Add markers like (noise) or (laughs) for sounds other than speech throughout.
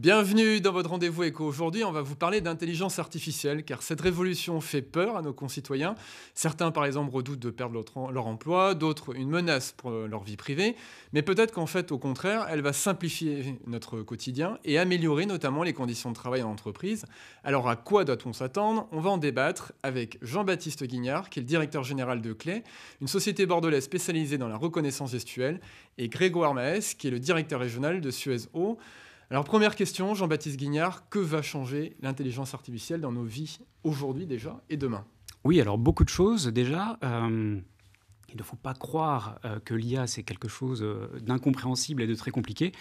Bienvenue dans votre rendez-vous éco. Aujourd'hui, on va vous parler d'intelligence artificielle, car cette révolution fait peur à nos concitoyens. Certains, par exemple, redoutent de perdre leur emploi, d'autres une menace pour euh, leur vie privée. Mais peut-être qu'en fait, au contraire, elle va simplifier notre quotidien et améliorer notamment les conditions de travail en entreprise. Alors, à quoi doit-on s'attendre On va en débattre avec Jean-Baptiste Guignard, qui est le directeur général de Clé, une société bordelaise spécialisée dans la reconnaissance gestuelle, et Grégoire Maes, qui est le directeur régional de Suez Eau. Alors première question, Jean-Baptiste Guignard, que va changer l'intelligence artificielle dans nos vies aujourd'hui déjà et demain Oui, alors beaucoup de choses déjà. Euh, il ne faut pas croire euh, que l'IA, c'est quelque chose euh, d'incompréhensible et de très compliqué.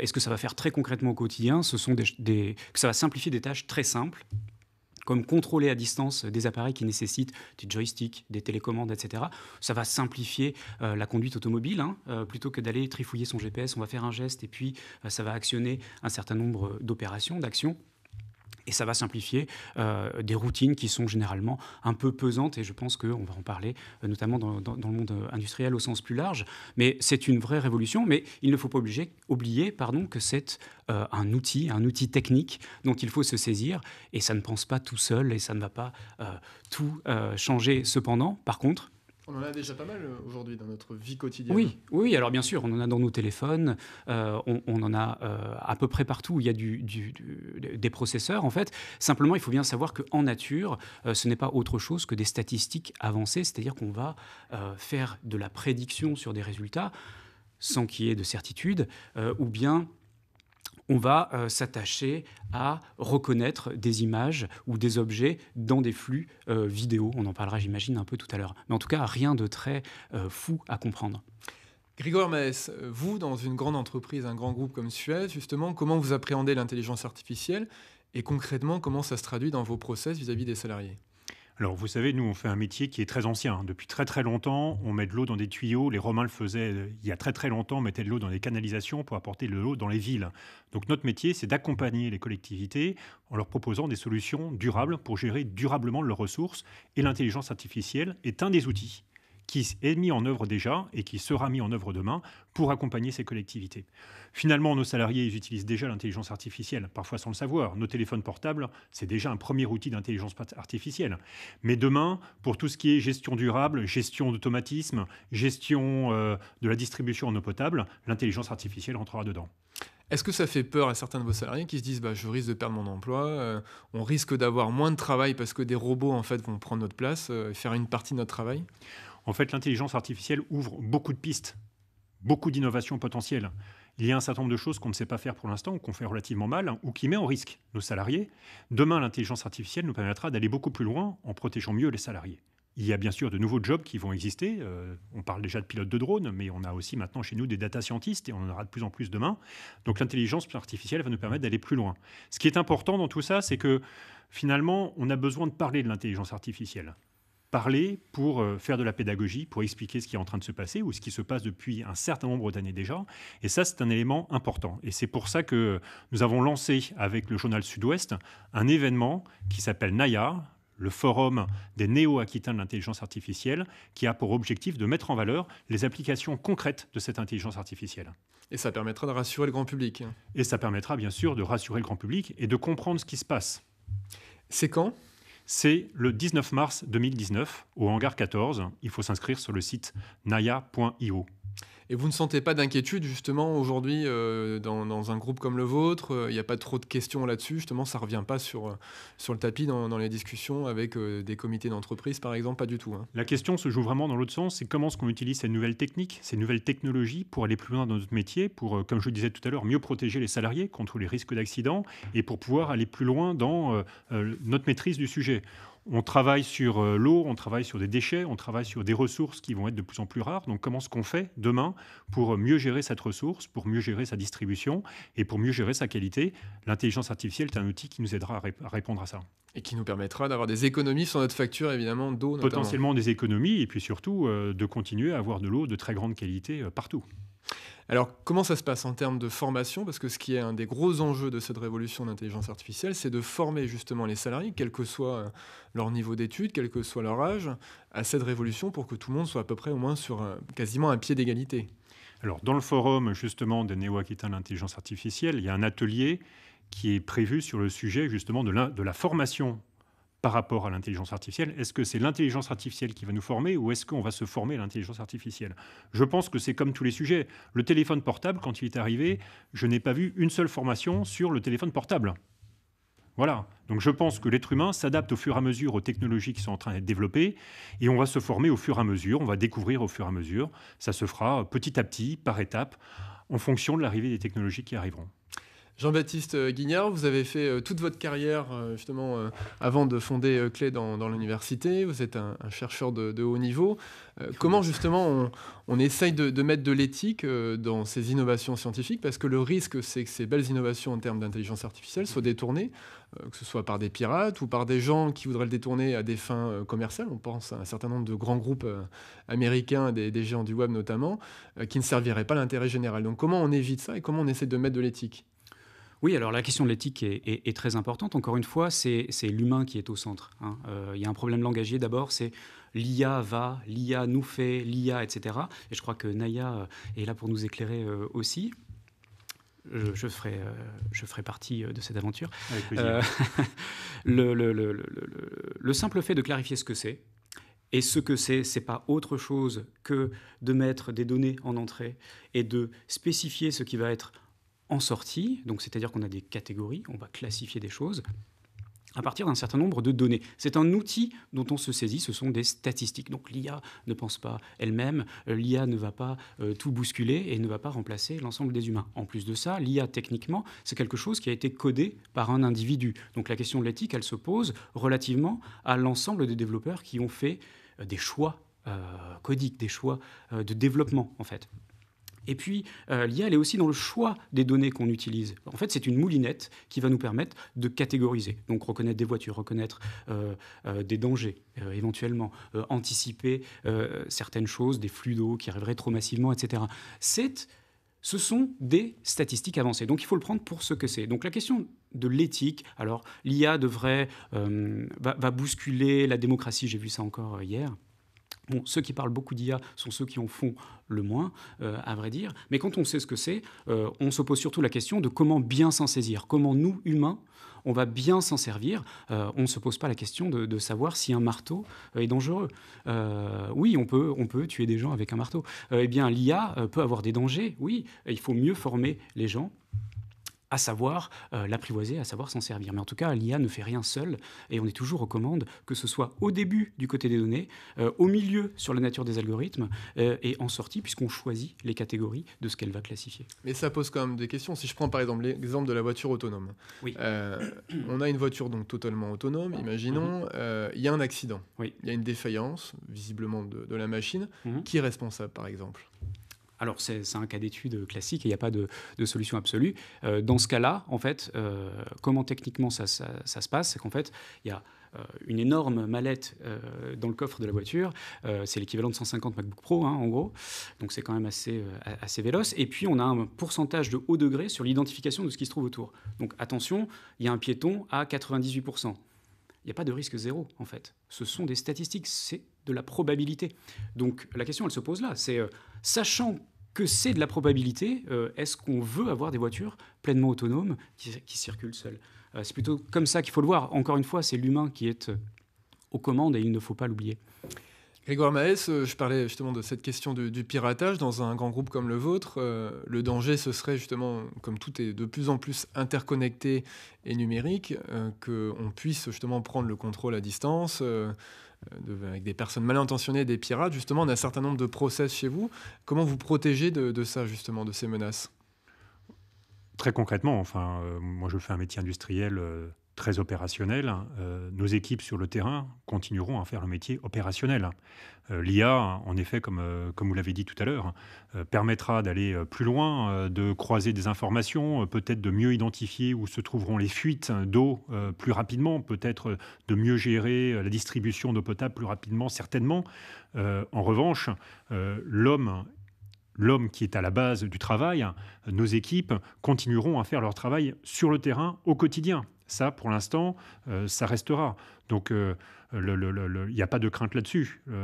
Et ce que ça va faire très concrètement au quotidien Ce sont des, que ça va simplifier des tâches très simples comme contrôler à distance euh, des appareils qui nécessitent des joysticks, des télécommandes, etc. Ça va simplifier euh, la conduite automobile. Hein. Euh, plutôt que d'aller trifouiller son GPS, on va faire un geste et puis ça va actionner un certain nombre d'opérations, d'actions et ça va simplifier euh, des routines qui sont généralement un peu pesantes et je pense qu'on va en parler euh, notamment dans, le monde euh, industriel au sens plus large. Mais c'est une vraie révolution, mais il ne faut pas oublier pardon, que c'est un outil, un outil technique dont il faut se saisir et ça ne pense pas tout seul et ça ne va pas tout changer. Cependant, par contre, on en a déjà pas mal euh, aujourd'hui dans notre vie quotidienne. Oui, oui, alors bien sûr, on en a dans nos téléphones, euh, on, en a euh, à peu près partout où il y a des processeurs, en fait. Simplement, il faut bien savoir qu'en nature, ce n'est pas autre chose que des statistiques avancées, c'est-à-dire qu'on va faire de la prédiction sur des résultats sans qu'il y ait de certitude, ou bien on va euh, s'attacher à reconnaître des images ou des objets dans des flux euh, vidéo. On en parlera, j'imagine, un peu tout à l'heure. Mais en tout cas, rien de très euh, fou à comprendre. Grégoire Maes, vous, dans une grande entreprise, un grand groupe comme Suez, justement, comment vous appréhendez l'intelligence artificielle et concrètement, comment ça se traduit dans vos process vis à -vis des salariés alors, vous savez, nous, on fait un métier qui est très ancien. Hein. Depuis très très longtemps, on met de l'eau dans des tuyaux. Les Romains le faisaient euh, il y a très très longtemps, mettaient de l'eau dans des canalisations pour apporter de l'eau dans les villes. Donc, notre métier, c'est d'accompagner les collectivités en leur proposant des solutions durables pour gérer durablement leurs ressources. Et l'intelligence artificielle est un des outils qui est mis en œuvre déjà et qui sera mis en œuvre demain pour accompagner ces collectivités. Finalement, nos salariés, utilisent déjà l'intelligence artificielle, parfois sans le savoir. Nos téléphones portables, c'est déjà un premier outil d'intelligence artificielle. Mais demain, pour tout ce qui est gestion durable, gestion d'automatisme, gestion euh, de la distribution en eau potable, l'intelligence artificielle rentrera dedans. Est-ce que ça fait peur à certains de vos salariés qui se disent bah, je risque de perdre mon emploi, euh, on risque d'avoir moins de travail parce que des robots en fait vont prendre notre place, euh, et faire une partie de notre travail en fait, l'intelligence artificielle ouvre beaucoup de pistes, beaucoup d'innovations potentielles. Il y a un certain nombre de choses qu'on ne sait pas faire pour l'instant, ou qu'on fait relativement mal, hein, ou qui met en risque nos salariés. Demain, l'intelligence artificielle nous permettra d'aller beaucoup plus loin en protégeant mieux les salariés. Il y a bien sûr de nouveaux jobs qui vont exister. Euh, on parle déjà de pilotes de drones, mais on a aussi maintenant chez nous des data scientists et on en aura de plus en plus demain. Donc l'intelligence artificielle va nous permettre d'aller plus loin. Ce qui est important dans tout ça, c'est que finalement, on a besoin de parler de l'intelligence artificielle parler, pour euh, faire de la pédagogie, pour expliquer ce qui est en train de se passer ou ce qui se passe depuis un certain nombre d'années déjà. Et ça, c'est un élément important. Et c'est pour ça que nous avons lancé avec le journal Sud-Ouest un événement qui s'appelle Naya, le forum des néo-aquitains de l'intelligence artificielle, qui a pour objectif de mettre en valeur les applications concrètes de cette intelligence artificielle. Et ça permettra de rassurer le grand public. Et ça permettra bien sûr de rassurer le grand public et de comprendre ce qui se passe. C'est quand c'est le 19 mars 2019 au hangar 14. Il faut s'inscrire sur le site naya.io. Et vous ne sentez pas d'inquiétude justement aujourd'hui euh, dans, un groupe comme le vôtre Il euh, n'y a pas trop de questions là-dessus Justement, ça ne revient pas sur, euh, sur le tapis dans, les discussions avec des comités d'entreprise par exemple Pas du tout. Hein. La question se joue vraiment dans l'autre sens, c'est comment est-ce qu'on utilise ces nouvelles techniques, ces nouvelles technologies pour aller plus loin dans notre métier, pour, comme je le disais tout à l'heure, mieux protéger les salariés contre les risques d'accident et pour pouvoir aller plus loin dans notre maîtrise du sujet. On travaille sur euh, l'eau, on travaille sur des déchets, on travaille sur des ressources qui vont être de plus en plus rares. Donc comment est ce qu'on fait demain pour euh, mieux gérer cette ressource, pour mieux gérer sa distribution et pour mieux gérer sa qualité L'intelligence artificielle est un outil qui nous aidera à répondre à ça. Et qui nous permettra d'avoir des économies sur notre facture, évidemment, d'eau. Potentiellement des économies, et puis surtout euh, de continuer à avoir de l'eau de très grande qualité euh, partout. Alors, comment ça se passe en termes de formation Parce que ce qui est un des gros enjeux de cette révolution d'intelligence artificielle, c'est de former justement les salariés, quel que soit euh, leur niveau d'études, quel que soit leur âge, à cette révolution pour que tout le monde soit à peu près au moins sur quasiment un pied d'égalité. Alors, dans le forum justement des néo-aquitains de l'intelligence artificielle, il y a un atelier qui est prévu sur le sujet justement de la, de la formation par rapport à l'intelligence artificielle. Est-ce que c'est l'intelligence artificielle qui va nous former ou est-ce qu'on va se former à l'intelligence artificielle Je pense que c'est comme tous les sujets. Le téléphone portable, quand il est arrivé, je n'ai pas vu une seule formation sur le téléphone portable. Voilà. Donc je pense que l'être humain s'adapte au fur et à mesure aux technologies qui sont en train d'être développées et on va se former au fur et à mesure, on va découvrir au fur et à mesure. Ça se fera petit à petit, par étapes, en fonction de l'arrivée des technologies qui arriveront. Jean-Baptiste euh, Guignard, vous avez fait euh, toute votre carrière euh, justement avant de fonder Clé dans, l'université. Vous êtes un, chercheur de, haut niveau. Comment justement on, essaye de, mettre de l'éthique dans ces innovations scientifiques Parce que le risque, c'est que ces belles innovations en termes d'intelligence artificielle soient détournées, que ce soit par des pirates ou par des gens qui voudraient le détourner à des fins commerciales. On pense à un certain nombre de grands groupes américains, des, des géants du web notamment, qui ne serviraient pas l'intérêt général. Donc comment on évite ça et comment on essaie de mettre de l'éthique oui, alors la question de l'éthique est, très importante. Encore une fois, c'est l'humain qui est au centre. Hein. Euh, il y a un problème langagier d'abord, c'est l'IA va, l'IA nous fait, l'IA, etc. Et je crois que Naya euh, est là pour nous éclairer euh, aussi. Je, ferai, je partie de cette aventure. (laughs) le, le, le simple fait de clarifier ce que c'est, et ce que c'est, c'est pas autre chose que de mettre des données en entrée et de spécifier ce qui va être en sortie, donc c'est-à-dire qu'on a des catégories, on va classifier des choses à partir d'un certain nombre de données. C'est un outil dont on se saisit, ce sont des statistiques. Donc l'IA ne pense pas elle-même, euh, l'IA ne va pas euh, tout bousculer et ne va pas remplacer l'ensemble des humains. En plus de ça, l'IA techniquement, c'est quelque chose qui a été codé par un individu. Donc la question de l'éthique, elle se pose relativement à l'ensemble des développeurs qui ont fait euh, des choix codiques, des choix de développement en fait. Et puis, euh, l'IA, elle est aussi dans le choix des données qu'on utilise. En fait, c'est une moulinette qui va nous permettre de catégoriser, donc reconnaître des voitures, reconnaître euh, euh, des dangers éventuellement, anticiper certaines choses, des flux d'eau qui arriveraient trop massivement, etc. C'est ce sont des statistiques avancées. Donc il faut le prendre pour ce que c'est. Donc la question de l'éthique, alors l'IA devrait, va, bousculer la démocratie, j'ai vu ça encore hier. Bon, ceux qui parlent beaucoup d'IA sont ceux qui en font le moins, euh, à vrai dire. Mais quand on sait ce que c'est, euh, on se pose surtout la question de comment bien s'en saisir, comment nous, humains, on va bien s'en servir. Euh, on ne se pose pas la question de, de savoir si un marteau est dangereux. oui, on peut, on peut tuer des gens avec un marteau. eh bien, l'IA peut avoir des dangers, oui. Il faut mieux former les gens à savoir euh, l'apprivoiser, à savoir s'en servir. Mais en tout cas, l'IA ne fait rien seul et on est toujours aux commandes, que ce soit au début du côté des données, euh, au milieu sur la nature des algorithmes euh, et en sortie, puisqu'on choisit les catégories de ce qu'elle va classifier. Mais ça pose quand même des questions. Si je prends par exemple l'exemple de la voiture autonome, on a une voiture donc totalement autonome, mhm. imaginons, il y a un accident, il y a une défaillance visiblement de, la machine. Mhm. Qui est responsable par exemple alors, c'est un cas d'étude classique il n'y a pas de, solution absolue. Euh, dans ce cas-là, en fait, euh, comment techniquement ça, se passe C'est qu'en fait, il y a euh, une énorme mallette dans le coffre de la voiture. c'est l'équivalent de 150 MacBook Pro, hein, en gros. Donc c'est quand même assez, assez véloce. Et puis on a un pourcentage de haut degré sur l'identification de ce qui se trouve autour. Donc attention, il y a un piéton à 98% il n'y a pas de risque zéro, en fait. Ce sont des statistiques, c'est de la probabilité. Donc la question, elle se pose là, c'est euh, sachant que c'est de la probabilité, euh, est-ce qu'on veut avoir des voitures pleinement autonomes qui, circulent seules euh, C'est plutôt comme ça qu'il faut le voir. Encore une fois, c'est l'humain qui est aux commandes et il ne faut pas l'oublier. Grégoire Maes, euh, je parlais justement de cette question du, piratage dans un grand groupe comme le vôtre. Euh, le danger, ce serait justement, comme tout est de plus en plus interconnecté et numérique, euh, qu'on puisse justement prendre le contrôle à distance. avec des personnes mal intentionnées, des pirates, justement, on a un certain nombre de process chez vous. Comment vous protégez de, ça, justement, de ces menaces Très concrètement, enfin, moi je fais un métier industriel très opérationnel, euh, nos équipes sur le terrain continueront à faire le métier opérationnel. Euh, L'IA, en effet, comme, euh, comme vous l'avez dit tout à l'heure, permettra d'aller plus loin, de croiser des informations, peut-être de mieux identifier où se trouveront les fuites d'eau plus rapidement, peut-être de mieux gérer la distribution d'eau potable plus rapidement, certainement. en revanche, l'homme l'homme qui est à la base du travail, nos équipes continueront à faire leur travail sur le terrain au quotidien. Ça, pour l'instant, euh, ça restera. Donc, euh, il n'y a pas de crainte là-dessus. L'eau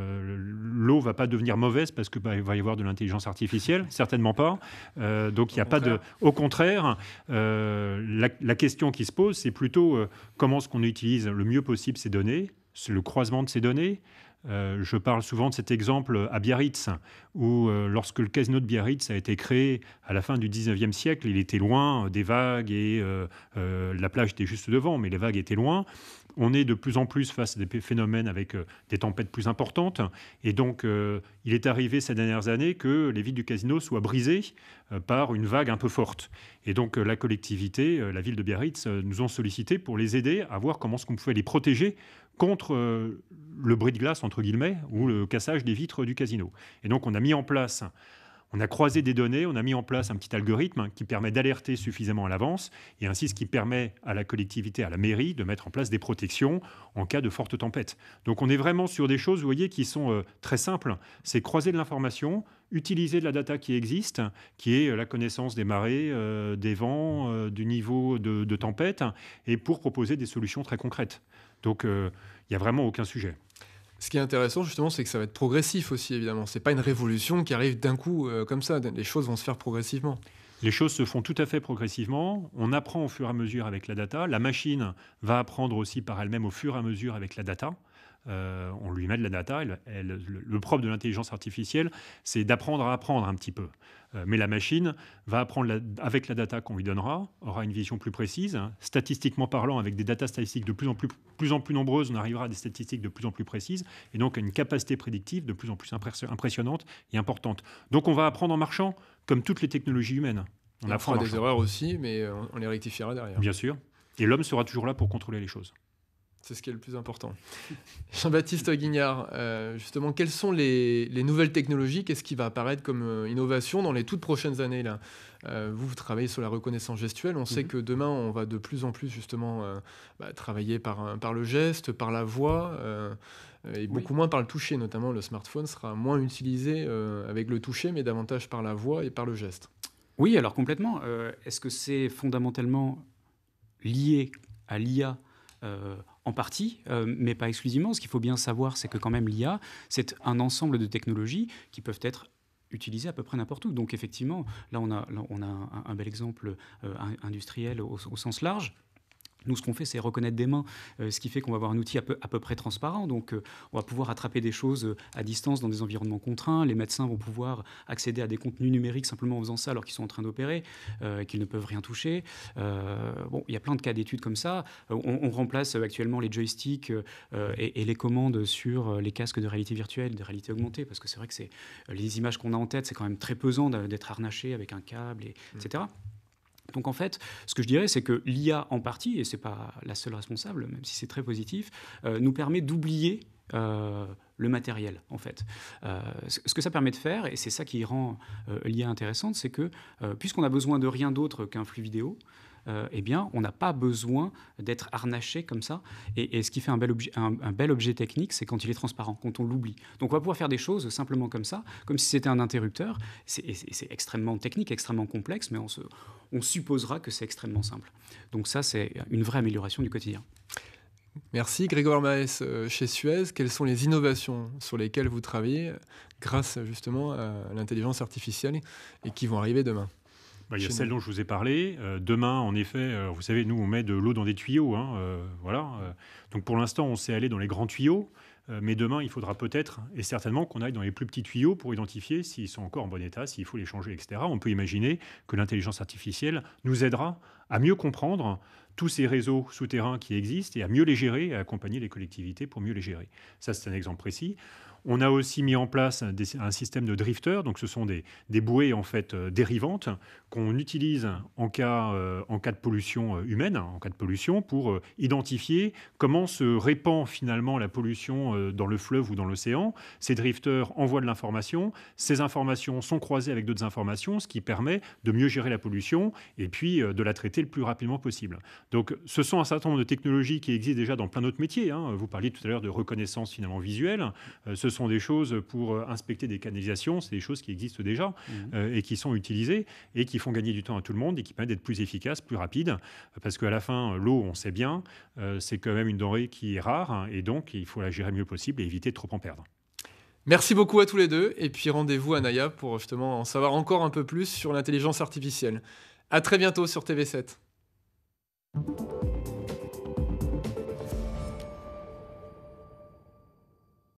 L'eau va pas devenir mauvaise parce que bah, il va y avoir de l'intelligence artificielle, (laughs) certainement pas. Euh, donc, il n'y a pas de. Au contraire, la, la, question qui se pose, c'est plutôt comment est-ce qu'on utilise le mieux possible ces données, le croisement de ces données, euh, je parle souvent de cet exemple à Biarritz, où euh, lorsque le casino de Biarritz a été créé à la fin du 19e siècle, il était loin des vagues et euh, la plage était juste devant, mais les vagues étaient loin on est de plus en plus face à des phénomènes avec euh, des tempêtes plus importantes. Et donc, euh, il est arrivé ces dernières années que les vitres du casino soient brisées euh, par une vague un peu forte. Et donc, la collectivité, la ville de Biarritz, nous ont sollicité pour les aider à voir comment ce qu'on pouvait les protéger contre le bris de glace, entre guillemets, ou le cassage des vitres du casino. Et donc, on a mis en place on a croisé des données, on a mis en place un petit algorithme qui permet d'alerter suffisamment à l'avance, et ainsi ce qui permet à la collectivité, à la mairie, de mettre en place des protections en cas de forte tempête. Donc on est vraiment sur des choses, vous voyez, qui sont euh, très simples. C'est croiser de l'information, utiliser de la data qui existe, qui est euh, la connaissance des marées, euh, des vents, du niveau de, tempête, et pour proposer des solutions très concrètes. Donc il n'y a vraiment aucun sujet. Ce qui est intéressant, justement, c'est que ça va être progressif aussi, évidemment. Ce n'est pas une révolution qui arrive d'un coup euh, comme ça. Les choses vont se faire progressivement. Les choses se font tout à fait progressivement. On apprend au fur et à mesure avec la data. La machine va apprendre aussi par elle-même au fur et à mesure avec la data. Euh, on lui met de la data. le, propre de l'intelligence artificielle, c'est d'apprendre à apprendre un petit peu. Euh, mais la machine va apprendre avec la data qu'on lui donnera, aura une vision plus précise. Statistiquement parlant, avec des data statistiques de plus en plus, nombreuses, on arrivera à des statistiques de plus en plus précises et donc à une capacité prédictive de plus en plus impressionnante et importante. Donc on va apprendre en marchant, comme toutes les technologies humaines. On, on fera des erreurs aussi, mais on les rectifiera derrière. Bien sûr. Et l'homme sera toujours là pour contrôler les choses. C'est ce qui est le plus important. (laughs) Jean-Baptiste Guignard, euh, justement, quelles sont les, nouvelles technologies Qu'est-ce qui va apparaître comme euh, innovation dans les toutes prochaines années là euh, vous, vous travaillez sur la reconnaissance gestuelle. On sait mhm. que demain, on va de plus en plus justement bah, travailler par, par le geste, par la voix, et beaucoup moins par le toucher. Notamment, le smartphone sera moins utilisé avec le toucher, mais davantage par la voix et par le geste. Oui, alors complètement. Est-ce que c'est fondamentalement lié à l'IA en partie, euh, mais pas exclusivement. Ce qu'il faut bien savoir, c'est que quand même l'IA, c'est un ensemble de technologies qui peuvent être utilisées à peu près n'importe où. Donc effectivement, là on a, on a un, bel exemple euh, industriel au sens large. Nous, ce qu'on fait, c'est reconnaître des mains, euh, ce qui fait qu'on va avoir un outil à peu, près transparent. Donc, euh, on va pouvoir attraper des choses euh, à distance dans des environnements contraints. Les médecins vont pouvoir accéder à des contenus numériques simplement en faisant ça alors qu'ils sont en train d'opérer et qu'ils ne peuvent rien toucher. bon, il y a plein de cas d'études comme ça. On, remplace actuellement les joysticks et, les commandes sur les casques de réalité virtuelle, de réalité augmentée, parce que c'est vrai que c'est les images qu'on a en tête, c'est quand même très pesant d'être harnaché avec un câble, etc. Donc en fait, ce que je dirais, c'est que l'IA en partie, et ce n'est pas la seule responsable, même si c'est très positif, euh, nous permet d'oublier euh, le matériel, en fait. Euh, ce que ça permet de faire, et c'est ça qui rend l'IA intéressante, c'est que puisqu'on a besoin de rien d'autre qu'un flux vidéo, euh, eh bien, on n'a pas besoin d'être harnaché comme ça. Et, ce qui fait un bel, objet, technique, c'est quand il est transparent, quand on l'oublie. Donc, on va pouvoir faire des choses simplement comme ça, comme si c'était un interrupteur. C'est extrêmement technique, extrêmement complexe, mais on, on supposera que c'est extrêmement simple. Donc, ça, c'est une vraie amélioration du quotidien. Merci Grégoire Maes euh, chez Suez. Quelles sont les innovations sur lesquelles vous travaillez grâce justement à l'intelligence artificielle et qui vont arriver demain bah, il y a celle dont je vous ai parlé. Euh, demain, en effet, euh, vous savez, nous, on met de l'eau dans des tuyaux. Hein, euh, voilà. donc pour l'instant, on s'est allé dans les grands tuyaux. Mais demain, il faudra peut-être et certainement qu'on aille dans les plus petits tuyaux pour identifier s'ils sont encore en bon état, s'il faut les changer, etc. On peut imaginer que l'intelligence artificielle nous aidera à mieux comprendre tous ces réseaux souterrains qui existent et à mieux les gérer et à accompagner les collectivités pour mieux les gérer. Ça, c'est un exemple précis. On a aussi mis en place un, système de drifters, donc ce sont des, bouées en fait euh, dérivantes qu'on utilise en cas, euh, en cas de pollution euh, humaine, hein, en cas de pollution, pour identifier comment se répand finalement la pollution dans le fleuve ou dans l'océan. Ces drifters envoient de l'information, ces informations sont croisées avec d'autres informations, ce qui permet de mieux gérer la pollution et puis de la traiter le plus rapidement possible. Donc ce sont un certain nombre de technologies qui existent déjà dans plein d'autres métiers. Hein. Vous parliez tout à l'heure de reconnaissance finalement visuelle. ce sont des choses pour euh, inspecter des canalisations, c'est des choses qui existent déjà mhm. euh, et qui sont utilisées et qui font gagner du temps à tout le monde et qui permettent d'être plus efficaces, plus rapides. Parce qu'à la fin, l'eau, on sait bien, euh, c'est quand même une denrée qui est rare hein, et donc il faut la gérer le mieux possible et éviter de trop en perdre. Merci beaucoup à tous les deux et puis rendez-vous à Naya pour justement en savoir encore un peu plus sur l'intelligence artificielle. À très bientôt sur TV7.